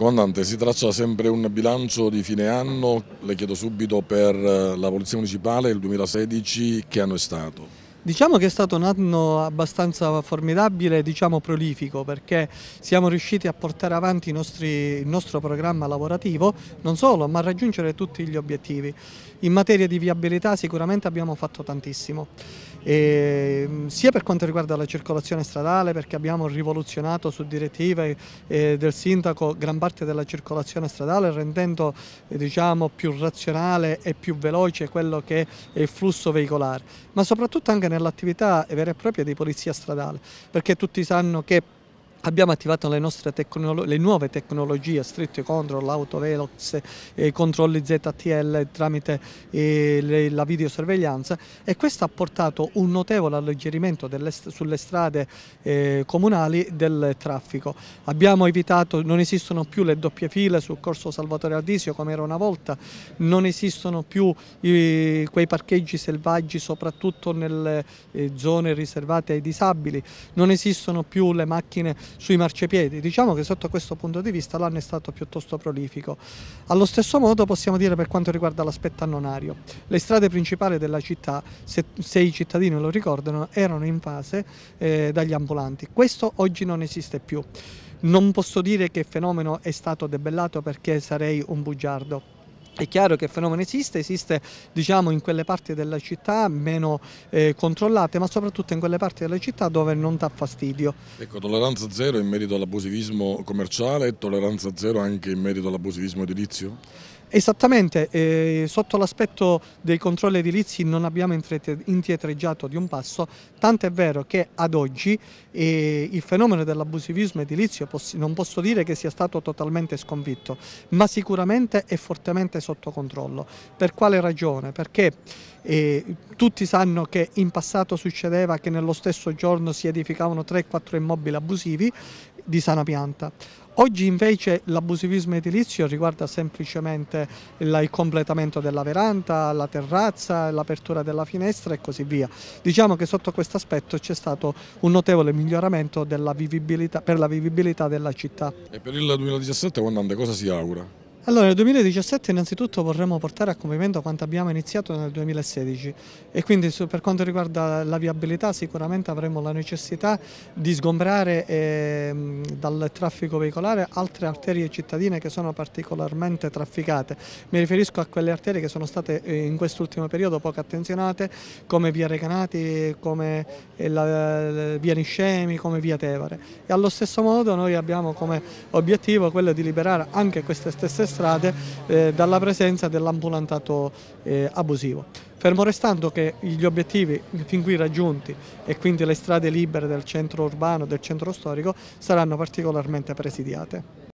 Comandante, si traccia sempre un bilancio di fine anno, le chiedo subito per eh, la Polizia Municipale il 2016 che anno è stato? Diciamo che è stato un anno abbastanza formidabile, diciamo prolifico, perché siamo riusciti a portare avanti nostri, il nostro programma lavorativo, non solo, ma a raggiungere tutti gli obiettivi. In materia di viabilità sicuramente abbiamo fatto tantissimo, e, mm, sia per quanto riguarda la circolazione stradale, perché abbiamo rivoluzionato su direttive eh, del sindaco gran parte della circolazione stradale, rendendo eh, diciamo, più razionale e più veloce quello che è il flusso veicolare, ma soprattutto anche nell'attività vera e propria di polizia stradale, perché tutti sanno che Abbiamo attivato le, tecnolo le nuove tecnologie, street control, autovelox, eh, controlli ZTL tramite eh, le, la videosorveglianza e questo ha portato un notevole alleggerimento delle, sulle strade eh, comunali del traffico. Abbiamo evitato, non esistono più le doppie file sul corso Salvatore Aldisio come era una volta, non esistono più eh, quei parcheggi selvaggi soprattutto nelle eh, zone riservate ai disabili, non esistono più le macchine sui marciapiedi. Diciamo che sotto questo punto di vista l'anno è stato piuttosto prolifico. Allo stesso modo possiamo dire per quanto riguarda l'aspetto annonario. Le strade principali della città, se, se i cittadini lo ricordano, erano invase eh, dagli ambulanti. Questo oggi non esiste più. Non posso dire che il fenomeno è stato debellato perché sarei un bugiardo è chiaro che il fenomeno esiste, esiste diciamo, in quelle parti della città meno eh, controllate, ma soprattutto in quelle parti della città dove non dà fastidio. Ecco, tolleranza zero in merito all'abusivismo commerciale e tolleranza zero anche in merito all'abusivismo edilizio? Esattamente, eh, sotto l'aspetto dei controlli edilizi non abbiamo indietreggiato di un passo, tant'è vero che ad oggi eh, il fenomeno dell'abusivismo edilizio non posso dire che sia stato totalmente sconfitto, ma sicuramente è fortemente sotto controllo. Per quale ragione? Perché eh, tutti sanno che in passato succedeva che nello stesso giorno si edificavano 3-4 immobili abusivi, di sana pianta. Oggi invece l'abusivismo edilizio riguarda semplicemente il completamento della veranda, la terrazza, l'apertura della finestra e così via. Diciamo che sotto questo aspetto c'è stato un notevole miglioramento per la vivibilità della città. E per il 2017 quando cosa si augura? Allora, nel 2017 innanzitutto vorremmo portare a compimento quanto abbiamo iniziato nel 2016 e quindi per quanto riguarda la viabilità sicuramente avremo la necessità di sgombrare eh, dal traffico veicolare altre arterie cittadine che sono particolarmente trafficate. Mi riferisco a quelle arterie che sono state eh, in quest'ultimo periodo poco attenzionate come via Recanati, come eh, la, via Niscemi, come via Tevere e allo stesso modo noi abbiamo come obiettivo quello di liberare anche queste stesse strade strade eh, dalla presenza dell'ambulantato eh, abusivo. Fermo restando che gli obiettivi fin qui raggiunti e quindi le strade libere del centro urbano, del centro storico, saranno particolarmente presidiate.